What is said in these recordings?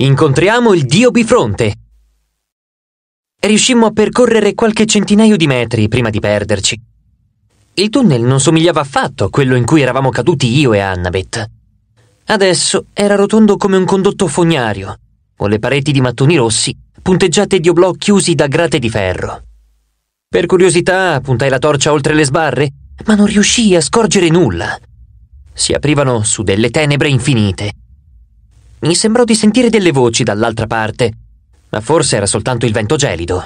Incontriamo il dio bifronte. Riuscimmo a percorrere qualche centinaio di metri prima di perderci. Il tunnel non somigliava affatto a quello in cui eravamo caduti io e Annabeth. Adesso era rotondo come un condotto fognario, con le pareti di mattoni rossi punteggiate di oblò chiusi da grate di ferro. Per curiosità puntai la torcia oltre le sbarre, ma non riuscii a scorgere nulla. Si aprivano su delle tenebre infinite mi sembrò di sentire delle voci dall'altra parte, ma forse era soltanto il vento gelido.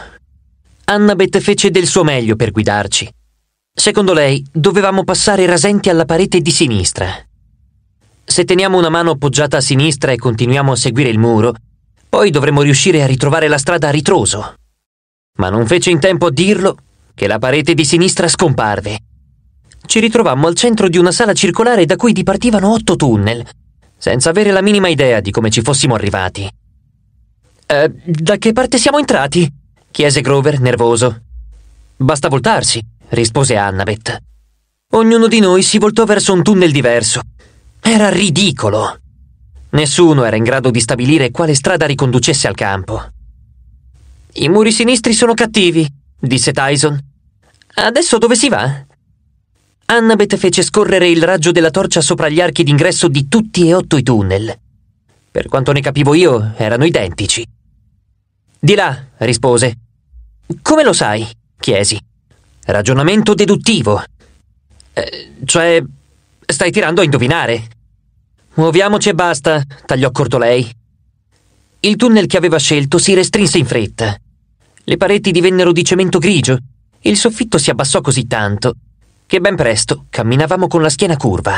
Annabeth fece del suo meglio per guidarci. Secondo lei, dovevamo passare rasenti alla parete di sinistra. Se teniamo una mano appoggiata a sinistra e continuiamo a seguire il muro, poi dovremo riuscire a ritrovare la strada a ritroso. Ma non fece in tempo a dirlo che la parete di sinistra scomparve. Ci ritrovammo al centro di una sala circolare da cui dipartivano otto tunnel senza avere la minima idea di come ci fossimo arrivati. Eh, da che parte siamo entrati? chiese Grover, nervoso. Basta voltarsi, rispose Annabeth. Ognuno di noi si voltò verso un tunnel diverso. Era ridicolo. Nessuno era in grado di stabilire quale strada riconducesse al campo. I muri sinistri sono cattivi, disse Tyson. Adesso dove si va? Annabeth fece scorrere il raggio della torcia sopra gli archi d'ingresso di tutti e otto i tunnel. Per quanto ne capivo io, erano identici. Di là, rispose. Come lo sai? chiesi. Ragionamento deduttivo. Eh, cioè, stai tirando a indovinare. Muoviamoci e basta, tagliò corto lei. Il tunnel che aveva scelto si restrinse in fretta. Le pareti divennero di cemento grigio. Il soffitto si abbassò così tanto che ben presto camminavamo con la schiena curva.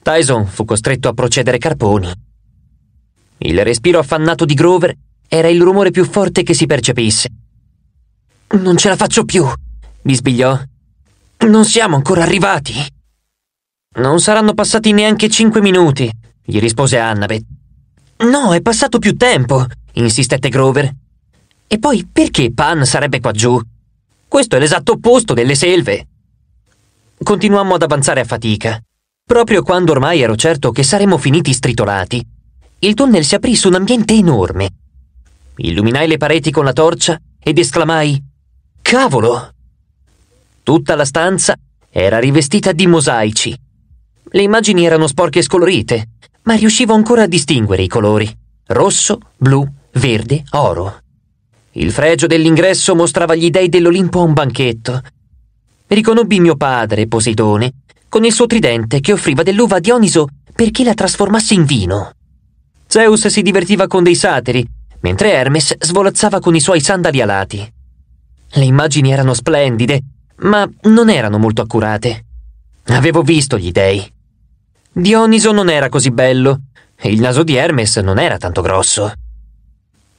Tyson fu costretto a procedere carponi. Il respiro affannato di Grover era il rumore più forte che si percepisse. Non ce la faccio più, bisbigliò. Non siamo ancora arrivati. Non saranno passati neanche cinque minuti, gli rispose Annabeth. No, è passato più tempo, insistette Grover. E poi perché Pan sarebbe qua giù? Questo è l'esatto opposto delle selve. Continuammo ad avanzare a fatica. Proprio quando ormai ero certo che saremmo finiti stritolati, il tunnel si aprì su un ambiente enorme. Illuminai le pareti con la torcia ed esclamai: Cavolo! Tutta la stanza era rivestita di mosaici. Le immagini erano sporche e scolorite, ma riuscivo ancora a distinguere i colori: rosso, blu, verde, oro. Il fregio dell'ingresso mostrava gli dei dell'Olimpo a un banchetto riconobbi mio padre, Poseidone, con il suo tridente che offriva dell'uva a Dioniso perché la trasformasse in vino. Zeus si divertiva con dei satiri, mentre Hermes svolazzava con i suoi sandali alati. Le immagini erano splendide, ma non erano molto accurate. Avevo visto gli dei. Dioniso non era così bello e il naso di Hermes non era tanto grosso.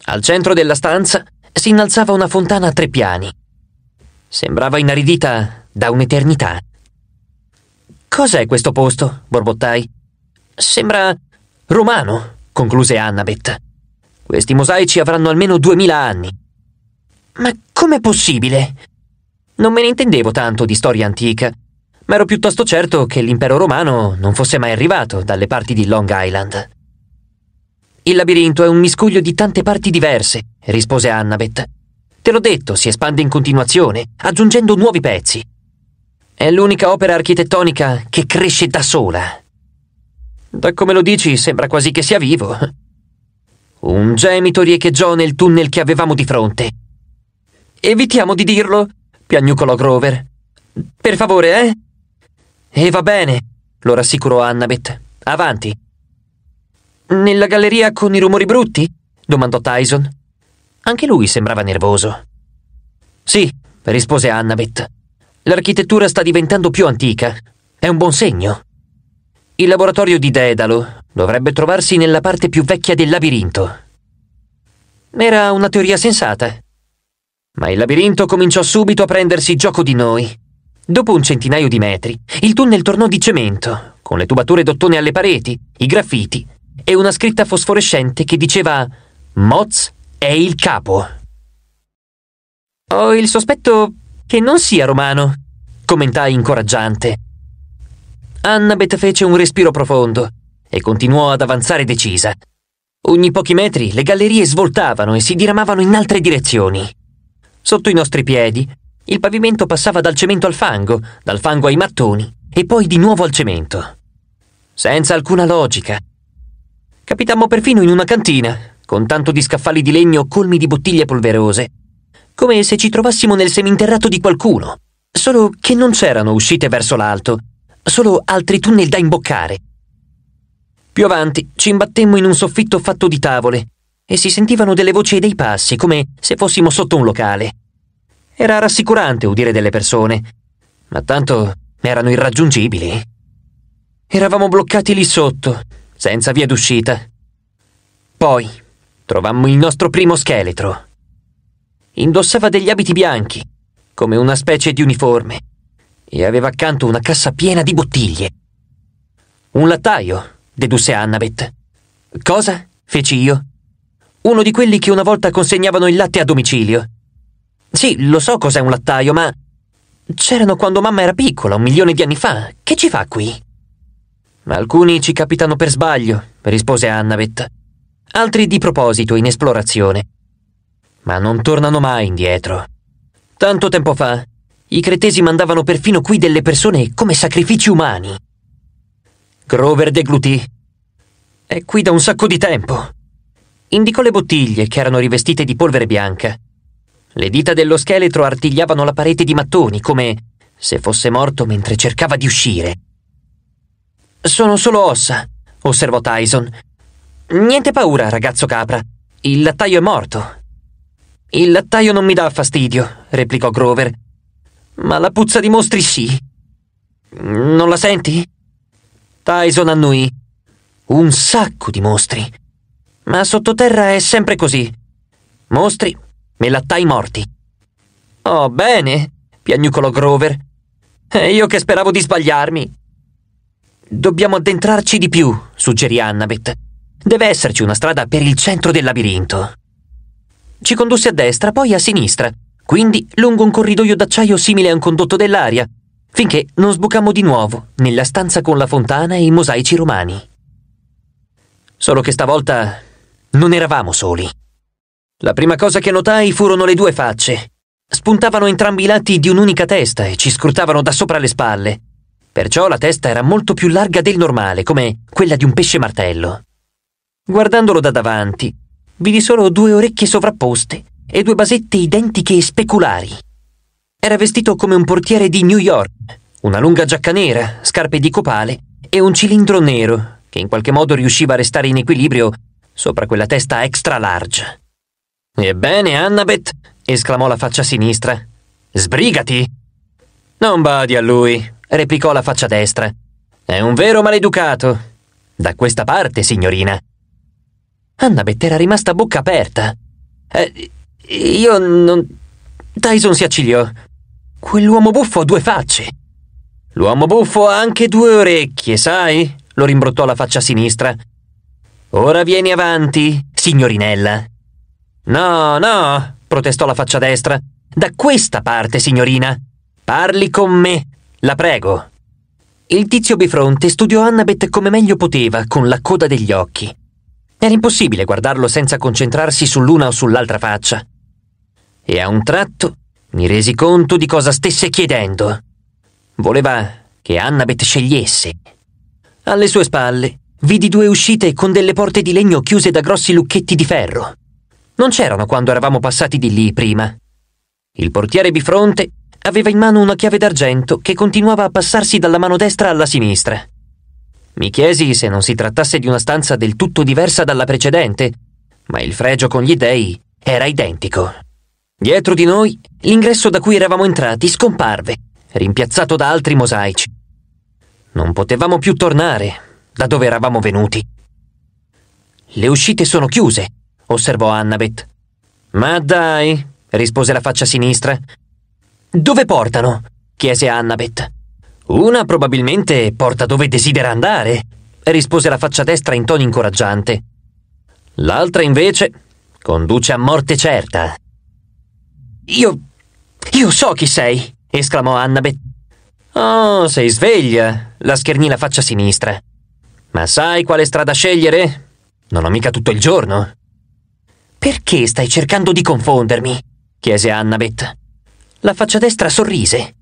Al centro della stanza si innalzava una fontana a tre piani Sembrava inaridita da un'eternità. Cos'è questo posto? borbottai. Sembra romano, concluse Annabeth. Questi mosaici avranno almeno duemila anni. Ma com'è possibile? Non me ne intendevo tanto di storia antica, ma ero piuttosto certo che l'impero romano non fosse mai arrivato dalle parti di Long Island. Il labirinto è un miscuglio di tante parti diverse, rispose Annabeth. Te l'ho detto, si espande in continuazione, aggiungendo nuovi pezzi. È l'unica opera architettonica che cresce da sola. Da come lo dici, sembra quasi che sia vivo. Un gemito riecheggiò nel tunnel che avevamo di fronte. Evitiamo di dirlo, piagnucolò Grover. Per favore, eh? E va bene, lo rassicurò Annabeth. Avanti. Nella galleria con i rumori brutti? domandò Tyson. Anche lui sembrava nervoso. Sì, rispose Annabeth. L'architettura sta diventando più antica. È un buon segno. Il laboratorio di Daedalo dovrebbe trovarsi nella parte più vecchia del labirinto. Era una teoria sensata. Ma il labirinto cominciò subito a prendersi gioco di noi. Dopo un centinaio di metri, il tunnel tornò di cemento, con le tubature d'ottone alle pareti, i graffiti e una scritta fosforescente che diceva Moz è il capo. Ho il sospetto che non sia romano, commentai incoraggiante. Annabeth fece un respiro profondo e continuò ad avanzare decisa. Ogni pochi metri le gallerie svoltavano e si diramavano in altre direzioni. Sotto i nostri piedi, il pavimento passava dal cemento al fango, dal fango ai mattoni e poi di nuovo al cemento. Senza alcuna logica. Capitammo perfino in una cantina, con tanto di scaffali di legno colmi di bottiglie polverose, come se ci trovassimo nel seminterrato di qualcuno, solo che non c'erano uscite verso l'alto, solo altri tunnel da imboccare. Più avanti ci imbattemmo in un soffitto fatto di tavole e si sentivano delle voci e dei passi, come se fossimo sotto un locale. Era rassicurante udire delle persone, ma tanto erano irraggiungibili. Eravamo bloccati lì sotto, senza via d'uscita. Poi, trovammo il nostro primo scheletro. Indossava degli abiti bianchi, come una specie di uniforme, e aveva accanto una cassa piena di bottiglie. Un lattaio, dedusse Annabeth. Cosa? feci io. Uno di quelli che una volta consegnavano il latte a domicilio. Sì, lo so cos'è un lattaio, ma... C'erano quando mamma era piccola, un milione di anni fa. Che ci fa qui? Alcuni ci capitano per sbaglio, rispose Annabeth altri di proposito in esplorazione. Ma non tornano mai indietro. Tanto tempo fa, i cretesi mandavano perfino qui delle persone come sacrifici umani. Grover deglutì. È qui da un sacco di tempo. Indicò le bottiglie che erano rivestite di polvere bianca. Le dita dello scheletro artigliavano la parete di mattoni come se fosse morto mentre cercava di uscire. Sono solo ossa, osservò Tyson. Niente paura, ragazzo capra. Il lattaio è morto. Il lattaio non mi dà fastidio, replicò Grover. Ma la puzza di mostri sì. Non la senti? Tyson annui. Un sacco di mostri. Ma sottoterra è sempre così. Mostri e lattai morti. Oh, bene, piagnucolò Grover. E io che speravo di sbagliarmi. Dobbiamo addentrarci di più, suggerì Annabeth. Deve esserci una strada per il centro del labirinto. Ci condusse a destra, poi a sinistra, quindi lungo un corridoio d'acciaio simile a un condotto dell'aria, finché non sbucammo di nuovo nella stanza con la fontana e i mosaici romani. Solo che stavolta non eravamo soli. La prima cosa che notai furono le due facce. Spuntavano entrambi i lati di un'unica testa e ci scrutavano da sopra le spalle. Perciò la testa era molto più larga del normale, come quella di un pesce martello. Guardandolo da davanti, vidi solo due orecchie sovrapposte e due basette identiche e speculari. Era vestito come un portiere di New York, una lunga giacca nera, scarpe di copale e un cilindro nero che in qualche modo riusciva a restare in equilibrio sopra quella testa extra large. Ebbene, Annabeth, esclamò la faccia sinistra. Sbrigati! Non badi a lui, replicò la faccia destra. È un vero maleducato. Da questa parte, signorina. Annabeth era rimasta a bocca aperta. Eh, io non... Tyson si accigliò. Quell'uomo buffo ha due facce. L'uomo buffo ha anche due orecchie, sai? Lo rimbrottò la faccia sinistra. Ora vieni avanti, signorinella. No, no, protestò la faccia destra. Da questa parte, signorina. Parli con me, la prego. Il tizio bifronte studiò Annabeth come meglio poteva, con la coda degli occhi. Era impossibile guardarlo senza concentrarsi sull'una o sull'altra faccia. E a un tratto mi resi conto di cosa stesse chiedendo. Voleva che Annabeth scegliesse. Alle sue spalle vidi due uscite con delle porte di legno chiuse da grossi lucchetti di ferro. Non c'erano quando eravamo passati di lì prima. Il portiere bifronte aveva in mano una chiave d'argento che continuava a passarsi dalla mano destra alla sinistra. Mi chiesi se non si trattasse di una stanza del tutto diversa dalla precedente, ma il fregio con gli dei era identico. Dietro di noi, l'ingresso da cui eravamo entrati scomparve, rimpiazzato da altri mosaici. Non potevamo più tornare da dove eravamo venuti. Le uscite sono chiuse, osservò Annabeth. Ma dai, rispose la faccia sinistra. Dove portano? chiese Annabeth. Una probabilmente porta dove desidera andare, rispose la faccia destra in tono incoraggiante. L'altra invece conduce a morte certa. Io... io so chi sei, esclamò Annabeth. Oh, sei sveglia, la schernì la faccia sinistra. Ma sai quale strada scegliere? Non ho mica tutto il giorno. Perché stai cercando di confondermi? chiese Annabeth. La faccia destra sorrise.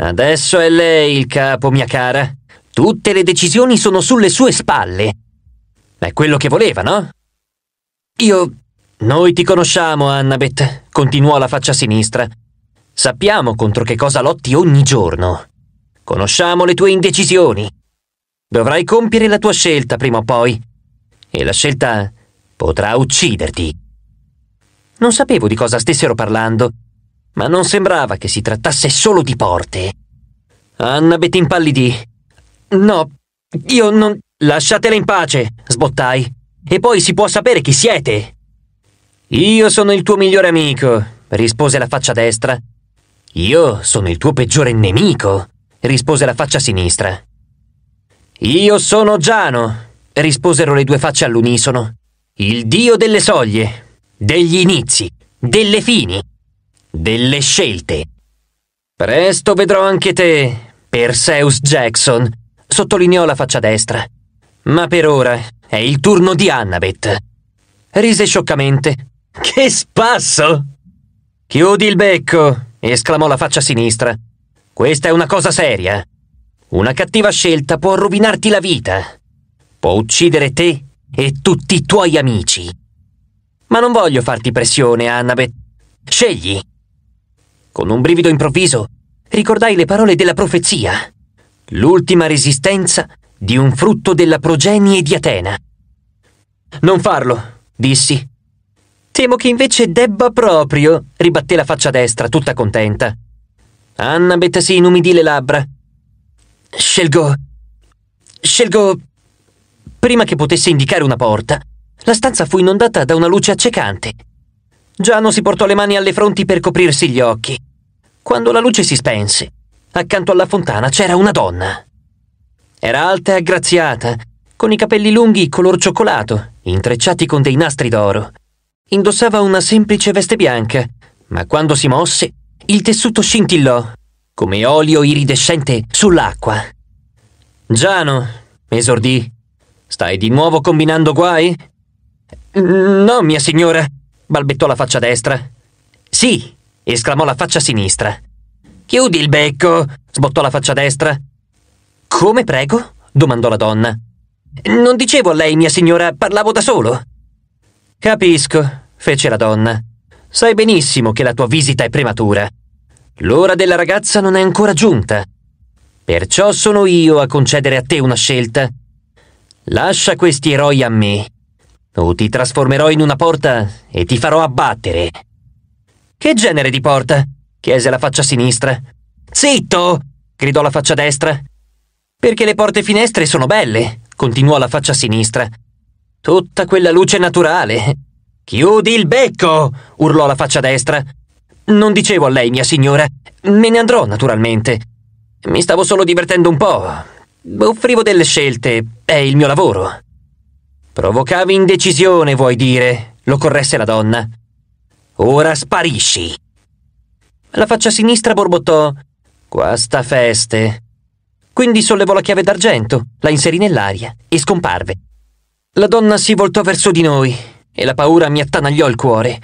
Adesso è lei il capo, mia cara. Tutte le decisioni sono sulle sue spalle. È quello che voleva, no? Io... Noi ti conosciamo, Annabeth, continuò la faccia sinistra. Sappiamo contro che cosa lotti ogni giorno. Conosciamo le tue indecisioni. Dovrai compiere la tua scelta prima o poi. E la scelta potrà ucciderti. Non sapevo di cosa stessero parlando ma non sembrava che si trattasse solo di porte. Anna impallidì. No, io non... Lasciatela in pace, sbottai. E poi si può sapere chi siete. Io sono il tuo migliore amico, rispose la faccia destra. Io sono il tuo peggiore nemico, rispose la faccia sinistra. Io sono Giano, risposero le due facce all'unisono. Il dio delle soglie, degli inizi, delle fini delle scelte. Presto vedrò anche te, Perseus Jackson, sottolineò la faccia destra. Ma per ora è il turno di Annabeth. Rise scioccamente. Che spasso! Chiudi il becco, esclamò la faccia sinistra. Questa è una cosa seria. Una cattiva scelta può rovinarti la vita. Può uccidere te e tutti i tuoi amici. Ma non voglio farti pressione, Annabeth. Scegli. Con un brivido improvviso ricordai le parole della profezia, l'ultima resistenza di un frutto della progenie di Atena. Non farlo, dissi. Temo che invece debba proprio, ribatté la faccia destra, tutta contenta. Anna si inumidì le labbra. Scelgo. scelgo. Prima che potesse indicare una porta, la stanza fu inondata da una luce accecante. Giano si portò le mani alle fronti per coprirsi gli occhi quando la luce si spense. Accanto alla fontana c'era una donna. Era alta e aggraziata, con i capelli lunghi color cioccolato, intrecciati con dei nastri d'oro. Indossava una semplice veste bianca, ma quando si mosse, il tessuto scintillò, come olio iridescente sull'acqua. Giano, esordì, stai di nuovo combinando guai? No, mia signora, balbettò la faccia destra. Sì, esclamò la faccia sinistra. Chiudi il becco, sbottò la faccia destra. Come prego? domandò la donna. Non dicevo a lei, mia signora, parlavo da solo. Capisco, fece la donna. Sai benissimo che la tua visita è prematura. L'ora della ragazza non è ancora giunta. Perciò sono io a concedere a te una scelta. Lascia questi eroi a me, o ti trasformerò in una porta e ti farò abbattere. Che genere di porta? chiese la faccia sinistra. Zitto! gridò la faccia destra. Perché le porte finestre sono belle, continuò la faccia sinistra. Tutta quella luce naturale. Chiudi il becco! urlò la faccia destra. Non dicevo a lei, mia signora. Me ne andrò, naturalmente. Mi stavo solo divertendo un po'. Offrivo delle scelte, è il mio lavoro. Provocavi indecisione, vuoi dire? lo corresse la donna. Ora sparisci! La faccia sinistra borbottò. Qua sta feste. Quindi sollevò la chiave d'argento, la inserì nell'aria e scomparve. La donna si voltò verso di noi e la paura mi attanagliò il cuore.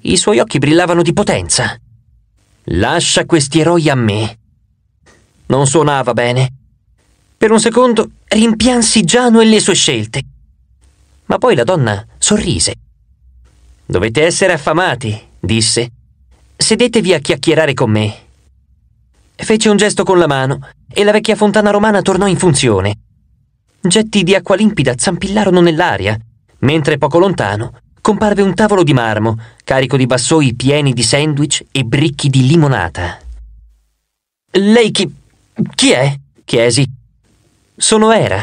I suoi occhi brillavano di potenza. Lascia questi eroi a me. Non suonava bene. Per un secondo rimpiansi Giano e le sue scelte. Ma poi la donna sorrise. Dovete essere affamati, disse. Sedetevi a chiacchierare con me. Fece un gesto con la mano e la vecchia fontana romana tornò in funzione. Getti di acqua limpida zampillarono nell'aria, mentre poco lontano comparve un tavolo di marmo carico di vassoi pieni di sandwich e bricchi di limonata. Lei chi. chi è? chiesi. Sono Era.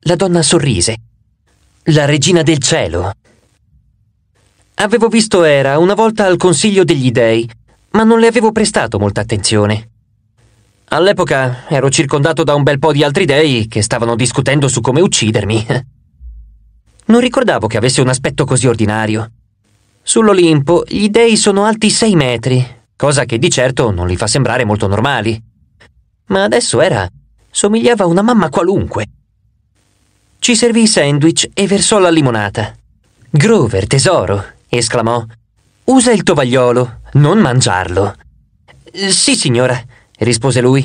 La donna sorrise. La regina del cielo, Avevo visto Era una volta al Consiglio degli Dei, ma non le avevo prestato molta attenzione. All'epoca ero circondato da un bel po' di altri dei che stavano discutendo su come uccidermi. Non ricordavo che avesse un aspetto così ordinario. Sull'Olimpo gli dei sono alti sei metri, cosa che di certo non li fa sembrare molto normali. Ma adesso era. somigliava a una mamma qualunque. Ci servì i sandwich e versò la limonata. Grover, tesoro, esclamò. Usa il tovagliolo, non mangiarlo. Sì, signora, rispose lui.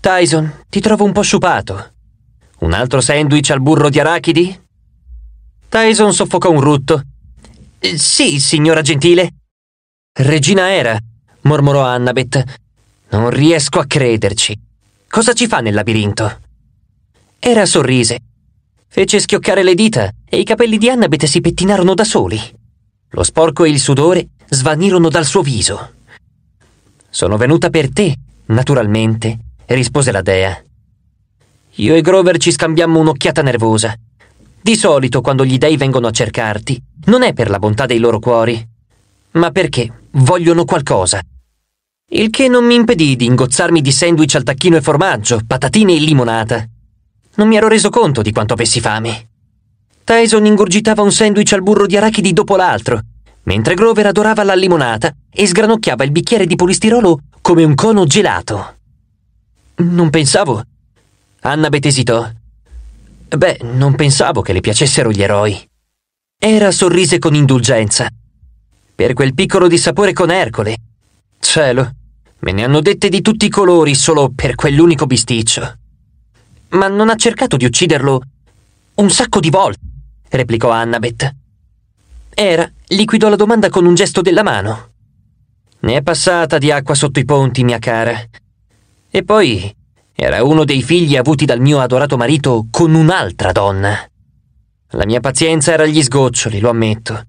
Tyson, ti trovo un po' sciupato. Un altro sandwich al burro di arachidi? Tyson soffocò un rutto. Sì, signora gentile. Regina era, mormorò Annabeth. Non riesco a crederci. Cosa ci fa nel labirinto? Era sorrise. Fece schioccare le dita e i capelli di Annabeth si pettinarono da soli lo sporco e il sudore svanirono dal suo viso. Sono venuta per te, naturalmente, rispose la dea. Io e Grover ci scambiammo un'occhiata nervosa. Di solito quando gli dei vengono a cercarti, non è per la bontà dei loro cuori, ma perché vogliono qualcosa. Il che non mi impedì di ingozzarmi di sandwich al tacchino e formaggio, patatine e limonata. Non mi ero reso conto di quanto avessi fame. Tyson ingurgitava un sandwich al burro di arachidi dopo l'altro, mentre Grover adorava la limonata e sgranocchiava il bicchiere di polistirolo come un cono gelato. Non pensavo. Annabeth esitò. Beh, non pensavo che le piacessero gli eroi. Era sorrise con indulgenza. Per quel piccolo dissapore con Ercole. Cielo, me ne hanno dette di tutti i colori solo per quell'unico bisticcio. Ma non ha cercato di ucciderlo un sacco di volte replicò Annabeth. Era, liquidò la domanda con un gesto della mano. Ne è passata di acqua sotto i ponti, mia cara. E poi era uno dei figli avuti dal mio adorato marito con un'altra donna. La mia pazienza era agli sgoccioli, lo ammetto.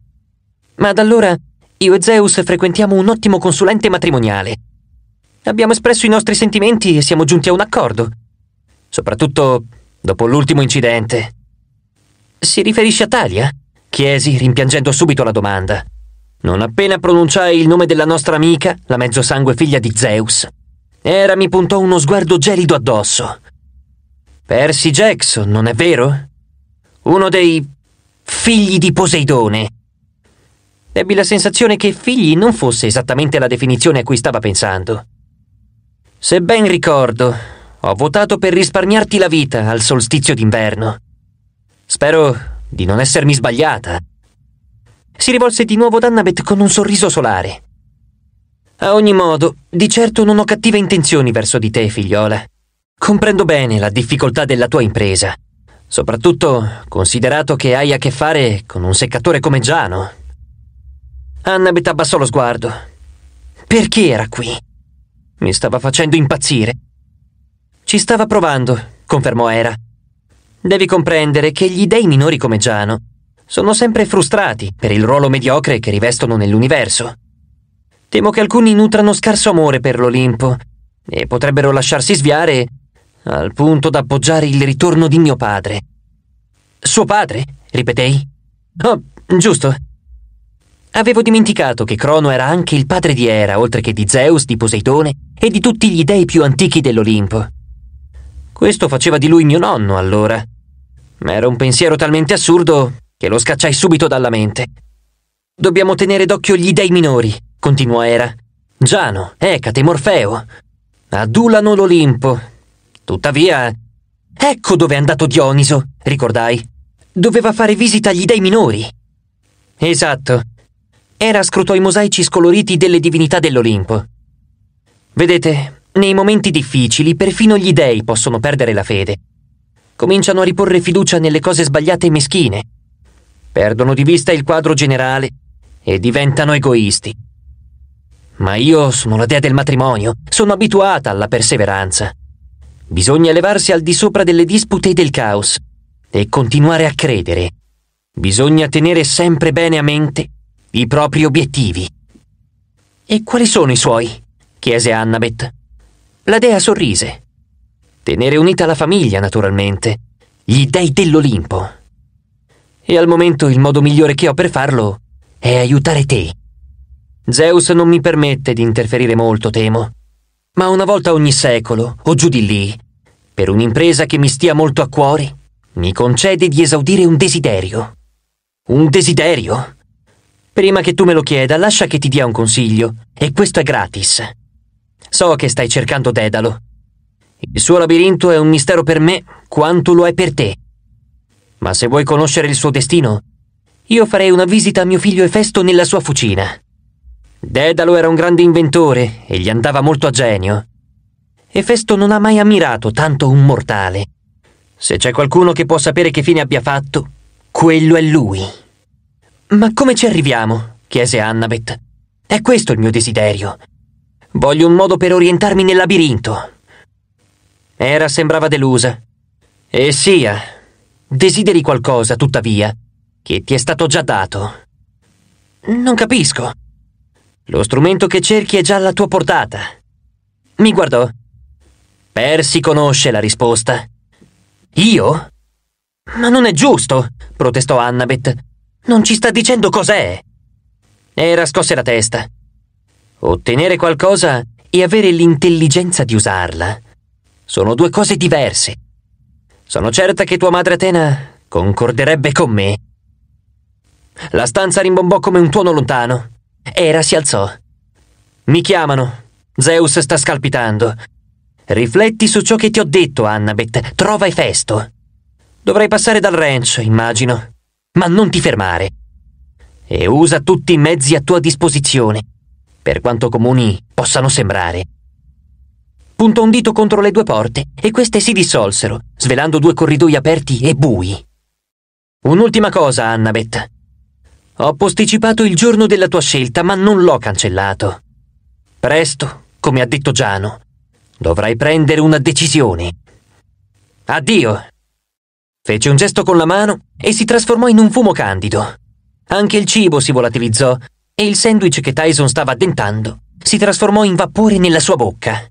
Ma da allora io e Zeus frequentiamo un ottimo consulente matrimoniale. Abbiamo espresso i nostri sentimenti e siamo giunti a un accordo. Soprattutto dopo l'ultimo incidente. Si riferisce a Talia? chiesi, rimpiangendo subito la domanda. Non appena pronunciai il nome della nostra amica, la mezzosangue figlia di Zeus, Era mi puntò uno sguardo gelido addosso. Percy Jackson, non è vero? Uno dei figli di Poseidone. Ebbi la sensazione che figli non fosse esattamente la definizione a cui stava pensando. Se ben ricordo, ho votato per risparmiarti la vita al solstizio d'inverno. Spero di non essermi sbagliata. Si rivolse di nuovo ad Annabeth con un sorriso solare. A ogni modo, di certo non ho cattive intenzioni verso di te, figliola. Comprendo bene la difficoltà della tua impresa, soprattutto considerato che hai a che fare con un seccatore come Giano. Annabeth abbassò lo sguardo. Perché era qui? Mi stava facendo impazzire. Ci stava provando, confermò Era Devi comprendere che gli dei minori come Giano sono sempre frustrati per il ruolo mediocre che rivestono nell'universo. Temo che alcuni nutrano scarso amore per l'Olimpo e potrebbero lasciarsi sviare al punto da appoggiare il ritorno di mio padre. Suo padre? ripetei. Oh, giusto. Avevo dimenticato che Crono era anche il padre di Era, oltre che di Zeus, di Poseidone e di tutti gli dei più antichi dell'Olimpo. Questo faceva di lui mio nonno allora. Ma Era un pensiero talmente assurdo che lo scacciai subito dalla mente. Dobbiamo tenere d'occhio gli dei minori, continuò Era. Giano, Ecate, Morfeo. Adulano l'Olimpo. Tuttavia... Ecco dove è andato Dioniso, ricordai. Doveva fare visita agli dei minori. Esatto. Era scrutò i mosaici scoloriti delle divinità dell'Olimpo. Vedete, nei momenti difficili perfino gli dei possono perdere la fede cominciano a riporre fiducia nelle cose sbagliate e meschine, perdono di vista il quadro generale e diventano egoisti. Ma io sono la dea del matrimonio, sono abituata alla perseveranza. Bisogna elevarsi al di sopra delle dispute e del caos e continuare a credere. Bisogna tenere sempre bene a mente i propri obiettivi. E quali sono i suoi? chiese Annabeth. La dea sorrise. Tenere unita la famiglia, naturalmente, gli dei dell'Olimpo. E al momento il modo migliore che ho per farlo è aiutare te. Zeus non mi permette di interferire molto, temo, ma una volta ogni secolo, o giù di lì, per un'impresa che mi stia molto a cuore, mi concede di esaudire un desiderio. Un desiderio? Prima che tu me lo chieda, lascia che ti dia un consiglio, e questo è gratis. So che stai cercando Dedalo, il suo labirinto è un mistero per me quanto lo è per te. Ma se vuoi conoscere il suo destino, io farei una visita a mio figlio Efesto nella sua fucina. Dedalo era un grande inventore e gli andava molto a genio. Efesto non ha mai ammirato tanto un mortale. Se c'è qualcuno che può sapere che fine abbia fatto, quello è lui. Ma come ci arriviamo? chiese Annabeth. È questo il mio desiderio. Voglio un modo per orientarmi nel labirinto. Era sembrava delusa. E sia, desideri qualcosa, tuttavia, che ti è stato già dato. Non capisco. Lo strumento che cerchi è già alla tua portata. Mi guardò. Persi conosce la risposta. Io? Ma non è giusto, protestò Annabeth. Non ci sta dicendo cos'è. Era scosse la testa. Ottenere qualcosa e avere l'intelligenza di usarla sono due cose diverse. Sono certa che tua madre Atena concorderebbe con me. La stanza rimbombò come un tuono lontano. Era si alzò. Mi chiamano. Zeus sta scalpitando. Rifletti su ciò che ti ho detto, Annabeth. Trova Efesto. Dovrai passare dal ranch, immagino. Ma non ti fermare. E usa tutti i mezzi a tua disposizione, per quanto comuni possano sembrare puntò un dito contro le due porte e queste si dissolsero, svelando due corridoi aperti e bui. Un'ultima cosa, Annabeth. Ho posticipato il giorno della tua scelta, ma non l'ho cancellato. Presto, come ha detto Giano, dovrai prendere una decisione. Addio! Fece un gesto con la mano e si trasformò in un fumo candido. Anche il cibo si volatilizzò e il sandwich che Tyson stava addentando si trasformò in vapore nella sua bocca.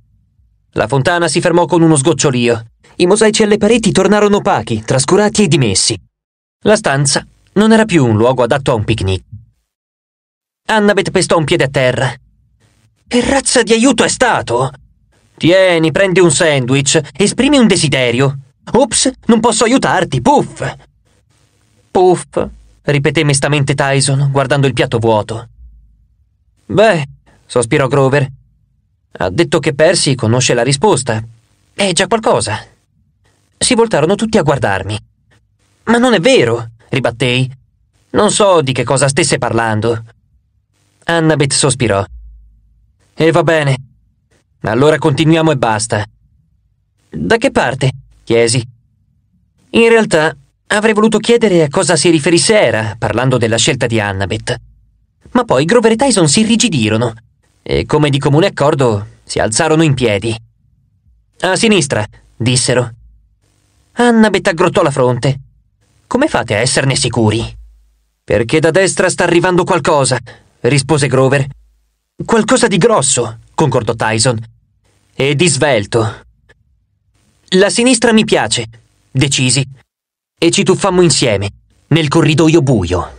La fontana si fermò con uno sgocciolio. I mosaici alle pareti tornarono opachi, trascurati e dimessi. La stanza non era più un luogo adatto a un picnic. Annabeth pestò un piede a terra. Che razza di aiuto è stato? Tieni, prendi un sandwich, esprimi un desiderio. Ops, non posso aiutarti, puff! Puff, ripeté mestamente Tyson, guardando il piatto vuoto. Beh, sospirò Grover, ha detto che Percy conosce la risposta. È già qualcosa. Si voltarono tutti a guardarmi. Ma non è vero, ribattei. Non so di che cosa stesse parlando. Annabeth sospirò. E va bene. Allora continuiamo e basta. Da che parte? chiesi. In realtà avrei voluto chiedere a cosa si riferisse Era, parlando della scelta di Annabeth. Ma poi Grover e Tyson si irrigidirono e come di comune accordo si alzarono in piedi. A sinistra, dissero. Annabeth aggrottò la fronte. Come fate a esserne sicuri? Perché da destra sta arrivando qualcosa, rispose Grover. Qualcosa di grosso, concordò Tyson. E di svelto. La sinistra mi piace, decisi. E ci tuffammo insieme, nel corridoio buio.